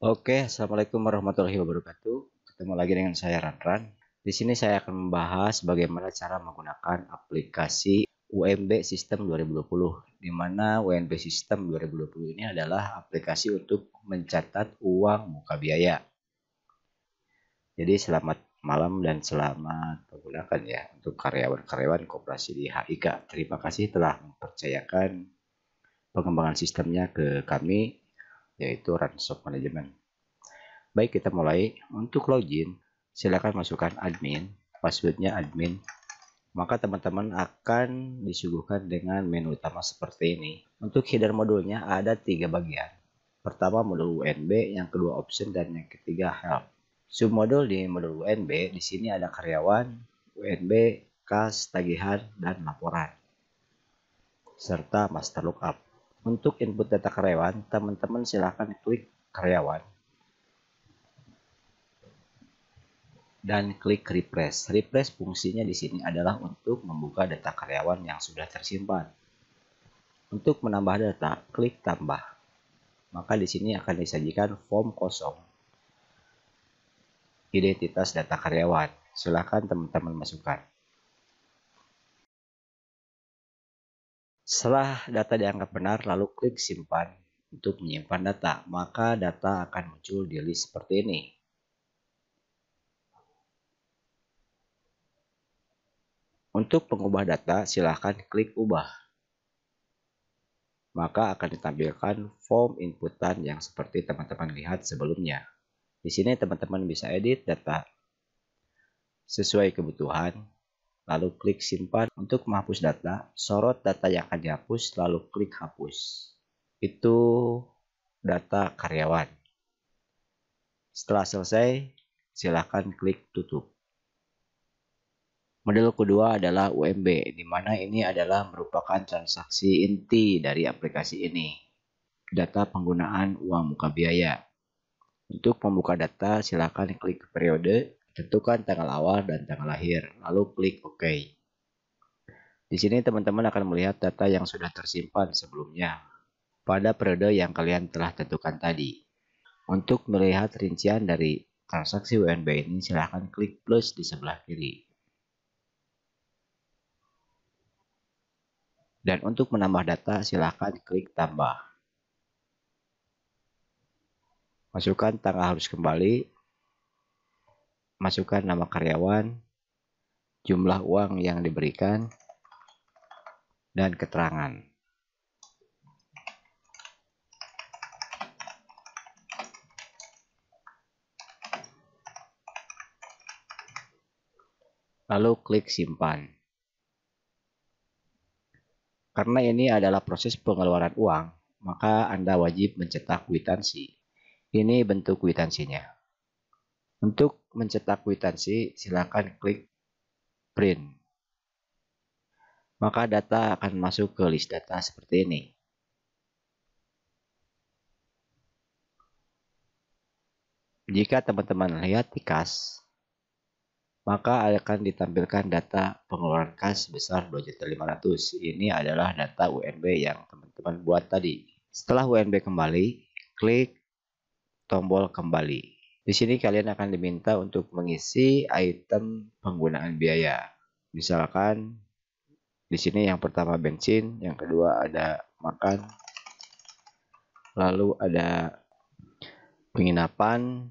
Oke, assalamualaikum warahmatullahi wabarakatuh. Ketemu lagi dengan saya Ranran. Di sini saya akan membahas bagaimana cara menggunakan aplikasi UMB System 2020, di mana UMB System 2020 ini adalah aplikasi untuk mencatat uang muka biaya. Jadi selamat malam dan selamat menggunakan ya untuk karyawan-karyawan koperasi di HIK. Terima kasih telah mempercayakan pengembangan sistemnya ke kami yaitu Ransom Management. Baik, kita mulai. Untuk login, silakan masukkan admin, passwordnya admin. Maka teman-teman akan disuguhkan dengan menu utama seperti ini. Untuk header modulnya ada tiga bagian. Pertama modul UNB, yang kedua option, dan yang ketiga help. Submodul di modul UNB, di sini ada karyawan, UNB, kas, tagihan, dan laporan. Serta master lookup. Untuk input data karyawan, teman-teman silahkan klik karyawan dan klik refresh. Refresh fungsinya di sini adalah untuk membuka data karyawan yang sudah tersimpan. Untuk menambah data, klik tambah. Maka di sini akan disajikan form kosong. Identitas data karyawan. Silahkan teman-teman masukkan. Setelah data dianggap benar, lalu klik simpan untuk menyimpan data. Maka data akan muncul di list seperti ini. Untuk pengubah data, silahkan klik ubah. Maka akan ditampilkan form inputan yang seperti teman-teman lihat sebelumnya. Di sini teman-teman bisa edit data sesuai kebutuhan lalu klik simpan untuk menghapus data, sorot data yang akan dihapus, lalu klik hapus. Itu data karyawan. Setelah selesai, silakan klik tutup. Model kedua adalah UMB, di mana ini adalah merupakan transaksi inti dari aplikasi ini. Data penggunaan uang muka biaya. Untuk pembuka data, silakan klik periode, Tentukan tanggal awal dan tanggal lahir, lalu klik OK. Di sini teman-teman akan melihat data yang sudah tersimpan sebelumnya pada periode yang kalian telah tentukan tadi. Untuk melihat rincian dari transaksi WNB ini silahkan klik plus di sebelah kiri. Dan untuk menambah data silahkan klik tambah. Masukkan tanggal harus kembali, masukkan nama karyawan, jumlah uang yang diberikan, dan keterangan. Lalu klik simpan. Karena ini adalah proses pengeluaran uang, maka Anda wajib mencetak kwitansi. Ini bentuk kwitansinya. Untuk mencetak kwitansi, silakan klik print. Maka data akan masuk ke list data seperti ini. Jika teman-teman lihat di kas, maka akan ditampilkan data pengeluaran kas besar 2.500. Ini adalah data UNB yang teman-teman buat tadi. Setelah UNB kembali, klik tombol kembali. Di sini kalian akan diminta untuk mengisi item penggunaan biaya. Misalkan di sini yang pertama bensin, yang kedua ada makan, lalu ada penginapan,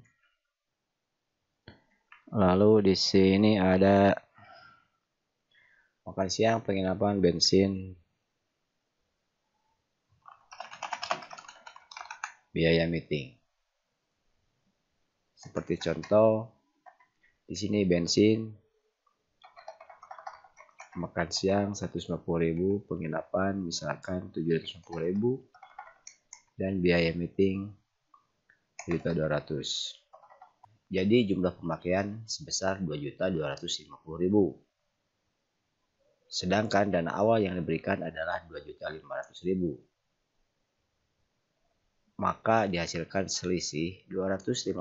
lalu di sini ada makan siang, penginapan, bensin, biaya meeting. Seperti contoh, di sini bensin, makan siang 150.000, penginapan misalkan 750.000, dan biaya meeting 1.200. Jadi jumlah pemakaian sebesar 2.250.000. Sedangkan dana awal yang diberikan adalah 2.500.000 maka dihasilkan selisih 250.000.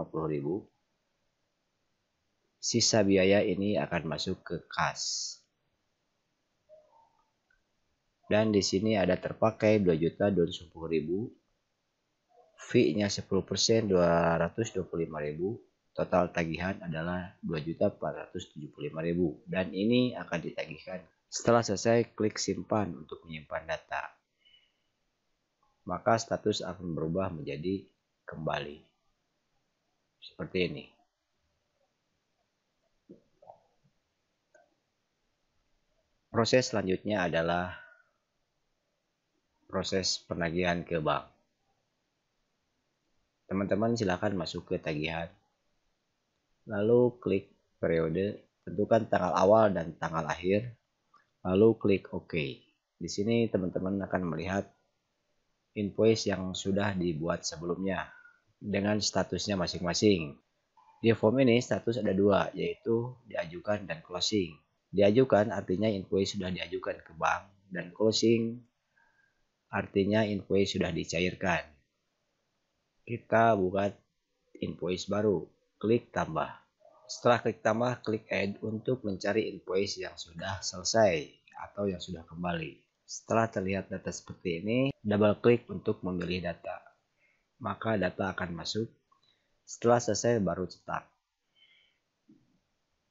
Sisa biaya ini akan masuk ke kas. Dan di sini ada terpakai juta 2 20.000. Fee-nya 10% 225.000. Total tagihan adalah juta 2.475.000 dan ini akan ditagihkan. Setelah selesai klik simpan untuk menyimpan data maka status akan berubah menjadi kembali. Seperti ini. Proses selanjutnya adalah proses penagihan ke bank. Teman-teman silakan masuk ke tagihan. Lalu klik periode, tentukan tanggal awal dan tanggal akhir. Lalu klik OK. Di sini teman-teman akan melihat invoice yang sudah dibuat sebelumnya dengan statusnya masing-masing. Di form ini status ada dua, yaitu diajukan dan closing. Diajukan artinya invoice sudah diajukan ke bank dan closing artinya invoice sudah dicairkan. Kita buka invoice baru, klik tambah. Setelah klik tambah, klik add untuk mencari invoice yang sudah selesai atau yang sudah kembali. Setelah terlihat data seperti ini, double klik untuk memilih data. Maka data akan masuk. Setelah selesai baru cetak.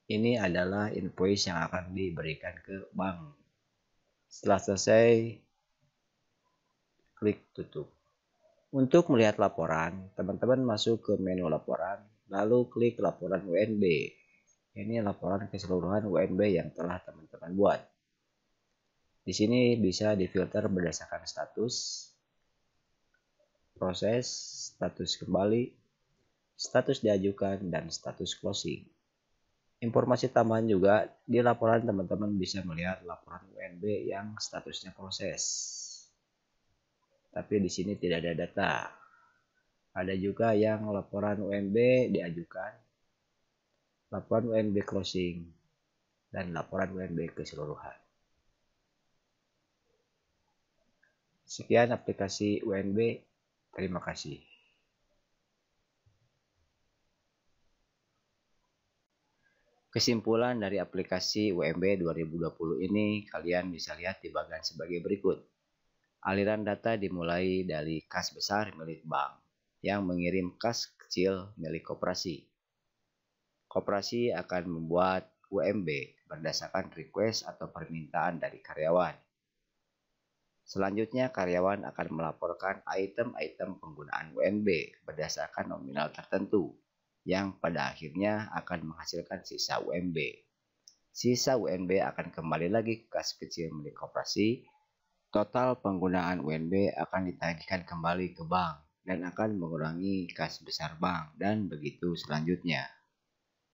Ini adalah invoice yang akan diberikan ke bank. Setelah selesai, klik tutup. Untuk melihat laporan, teman-teman masuk ke menu laporan, lalu klik laporan WNB. Ini laporan keseluruhan WNB yang telah teman-teman buat. Di sini bisa difilter berdasarkan status, proses, status kembali, status diajukan, dan status closing. Informasi tambahan juga di laporan teman-teman bisa melihat laporan UNB yang statusnya proses. Tapi di sini tidak ada data. Ada juga yang laporan UNB diajukan, laporan UNB closing, dan laporan UNB keseluruhan. Sekian aplikasi UNB. Terima kasih. Kesimpulan dari aplikasi UMB 2020 ini kalian bisa lihat di bagian sebagai berikut. Aliran data dimulai dari kas besar milik bank yang mengirim kas kecil milik koperasi. Koperasi akan membuat UMB berdasarkan request atau permintaan dari karyawan. Selanjutnya, karyawan akan melaporkan item-item penggunaan UNB berdasarkan nominal tertentu, yang pada akhirnya akan menghasilkan sisa UMB. Sisa UNB akan kembali lagi ke kas kecil milik koperasi. Total penggunaan UNB akan ditagihkan kembali ke bank dan akan mengurangi kas besar bank dan begitu selanjutnya.